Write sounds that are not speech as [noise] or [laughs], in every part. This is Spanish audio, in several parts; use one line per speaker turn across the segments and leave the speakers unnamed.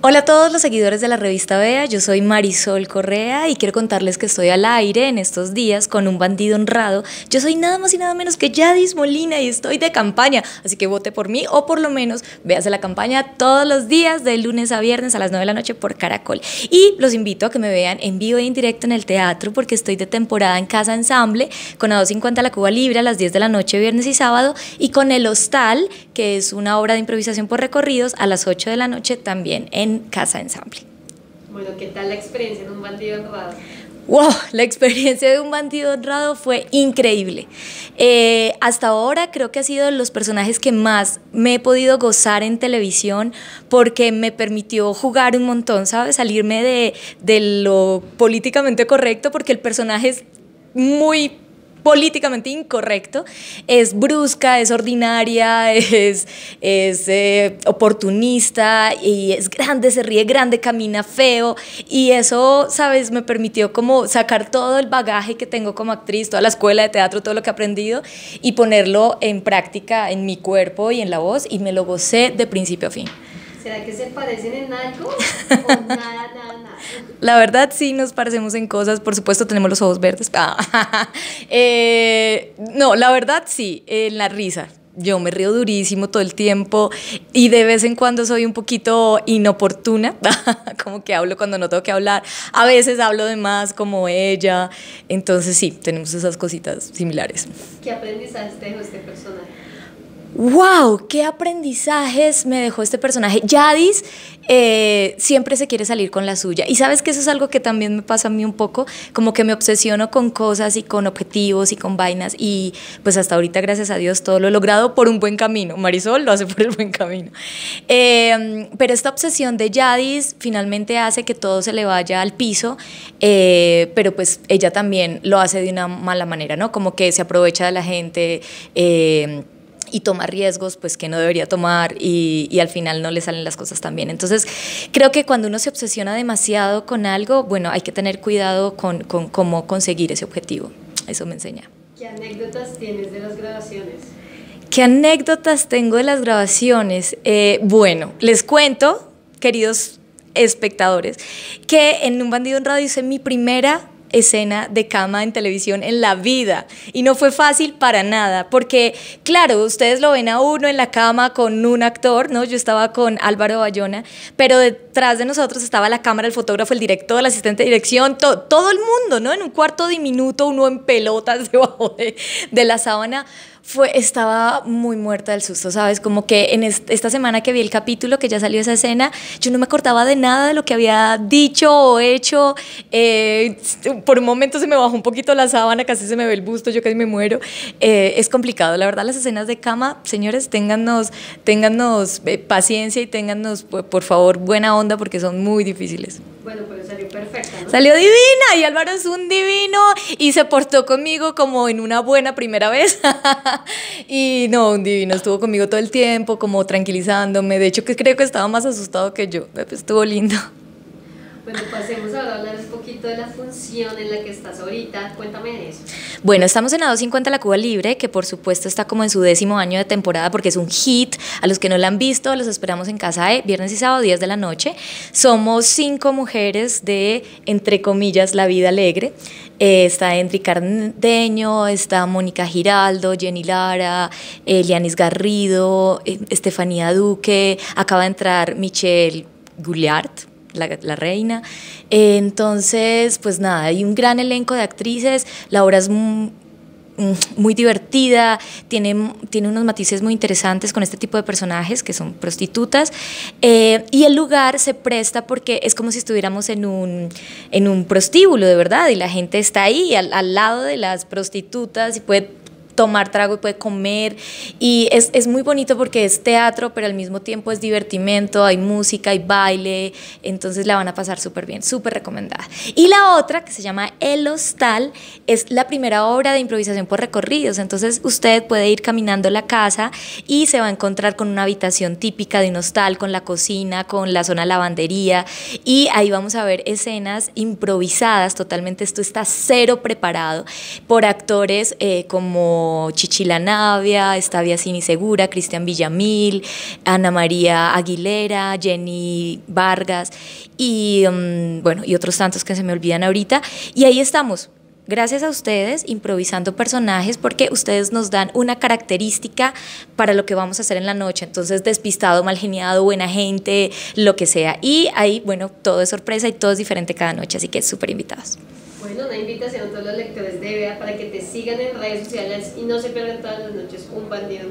Hola a todos los seguidores de la revista Bea, yo soy Marisol Correa y quiero contarles que estoy al aire en estos días con un bandido honrado. Yo soy nada más y nada menos que Yadis Molina y estoy de campaña, así que vote por mí o por lo menos véase la campaña todos los días de lunes a viernes a las 9 de la noche por Caracol. Y los invito a que me vean en vivo e indirecto en el teatro porque estoy de temporada en Casa Ensamble con a 2.50 La Cuba Libre a las 10 de la noche viernes y sábado y con El Hostal, que es una obra de improvisación por recorridos, a las 8 de la noche también en en Casa Ensamble. Bueno, ¿qué tal la experiencia en un bandido honrado? ¡Wow! La experiencia de un bandido honrado fue increíble. Eh, hasta ahora creo que ha sido los personajes que más me he podido gozar en televisión porque me permitió jugar un montón, ¿sabes? Salirme de, de lo políticamente correcto porque el personaje es muy políticamente incorrecto, es brusca, es ordinaria, [laughs] es, es eh, oportunista y es grande, se ríe grande, camina feo y eso, sabes, me permitió como sacar todo el bagaje que tengo como actriz, toda la escuela de teatro, todo lo que he aprendido y ponerlo en práctica en mi cuerpo y en la voz y me lo gocé de principio a fin. ¿Será que se parecen en algo [laughs] o nada, nada? [laughs] La verdad, sí nos parecemos en cosas. Por supuesto, tenemos los ojos verdes. Ah, [laughs] eh, no, la verdad, sí, en la risa yo me río durísimo todo el tiempo y de vez en cuando soy un poquito inoportuna, [laughs] como que hablo cuando no tengo que hablar. A veces hablo de más como ella. Entonces sí, tenemos esas cositas similares. ¿Qué aprendizaje este personaje? wow, qué aprendizajes me dejó este personaje. Yadis eh, siempre se quiere salir con la suya. Y sabes que eso es algo que también me pasa a mí un poco, como que me obsesiono con cosas y con objetivos y con vainas. Y pues hasta ahorita, gracias a Dios, todo lo he logrado por un buen camino. Marisol lo hace por el buen camino. Em, pero esta obsesión de Yadis finalmente hace que todo se le vaya al piso, eh, pero pues ella también lo hace de una mala manera, ¿no? Como que se aprovecha de la gente. Eh, y toma riesgos pues que no debería tomar y, al final no le salen las cosas tan bien. Entonces creo que cuando uno se obsesiona demasiado con algo, bueno, hay que tener cuidado con, cómo conseguir ese objetivo. Eso me enseña. ¿Qué anécdotas tienes de las grabaciones? ¿Qué anécdotas tengo de las grabaciones? Eh, bueno, les cuento, queridos espectadores, que en Un Bandido en Radio hice mi primera escena de cama en televisión en la vida. Y no fue fácil para nada, porque claro, ustedes lo ven a uno en la cama con un actor, ¿no? Yo estaba con Álvaro Bayona, pero de tras de nosotros estaba la cámara, el fotógrafo, el director, el asistente de dirección, todo el mundo, ¿no? En un cuarto diminuto, uno en pelotas [laughs] debajo de, de la sábana. Fue, estaba muy muerta del susto, ¿sabes? Como que en esta semana que vi el capítulo, que ya salió esa escena, yo no me cortaba de nada de lo que había dicho o hecho. Eh, por un momento se me bajó un poquito la sábana, casi se me ve el busto, yo casi me muero. Eh, es complicado, la verdad, las escenas de cama, señores, téngannos, téngannos eh, paciencia y téngannos, por favor, buena onda porque son muy difíciles. Bueno, pero salió perfecta. Salió divina y Álvaro es un divino y se portó conmigo como en una buena primera vez. [laughs] y no, un divino, estuvo conmigo todo el tiempo, como tranquilizándome. De hecho, que creo que estaba más asustado que yo. Estuvo lindo. Bueno, pasemos a hablar un poquito de la función en la que estás ahorita. Cuéntame de eso. Bueno, estamos en la 250 La Cuba Libre, que por supuesto está como en su décimo año de temporada porque es un hit. A los que no la han visto, los esperamos en casa de viernes y sábado, 10 de la noche. Somos cinco mujeres de, entre comillas, la vida alegre. Eh, está Henry Cardeño, está Mónica Giraldo, Jenny Lara, Elianis eh, Garrido, eh, Estefanía Duque, acaba de entrar Michelle Gulliard, la, reina. entonces, pues nada, hay un gran elenco de actrices, la obra es muy, divertida, tiene, tiene unos matices muy interesantes con este tipo de personajes que son prostitutas. Eh, y el lugar se presta porque es como si estuviéramos en un, en un prostíbulo, de verdad, y la gente está ahí al, al lado de las prostitutas y puede tomar trago y puede comer. Y es, es muy bonito porque es teatro, pero al mismo tiempo es divertimento, hay música, hay baile, entonces la van a pasar súper bien, súper recomendada. Y la otra, que se llama El Hostal, es la primera obra de improvisación por recorridos, entonces usted puede ir caminando la casa y se va a encontrar con una habitación típica de un hostal, con la cocina, con la zona lavandería, y ahí vamos a ver escenas improvisadas totalmente, esto está cero preparado por actores eh, como Chichila Navia, Estavia Cini Segura, Cristian Villamil, Ana María Aguilera, Jenny Vargas y, mm, bueno, y otros tantos que se me olvidan ahorita. Y ahí estamos, gracias a ustedes improvisando personajes porque ustedes nos dan una característica para lo que vamos a hacer en la noche. Entonces, despistado, mal geniado, buena gente, lo que sea. Y ahí, bueno, todo es sorpresa y todo es diferente cada noche, así que súper invitados. Bueno, una invitación a todos los lectores de Bea para que te sigan en redes sociales y no se pierdan todas las noches un bandido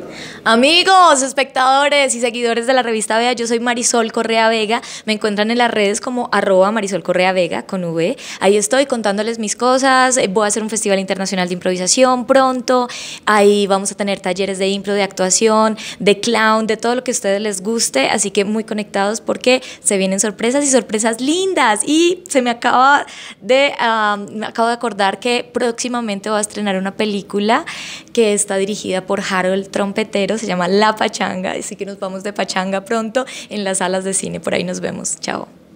Amigos, espectadores y seguidores de la revista Vea, yo soy Marisol Correa Vega. Me encuentran en las redes como arroba Marisol Correa Vega con V. Ahí estoy contándoles mis cosas. Eh, voy a hacer un festival internacional de improvisación pronto. Ahí vamos a tener talleres de impro, de actuación, de clown, de todo lo que a ustedes les guste. Así que muy conectados porque se vienen sorpresas y sorpresas lindas. Y se me acaba de me acabo de acordar que próximamente va a estrenar una película que está dirigida por Harold Trompetero, se llama La Pachanga, así que nos vamos de Pachanga pronto en las salas de cine, por ahí nos vemos, chao.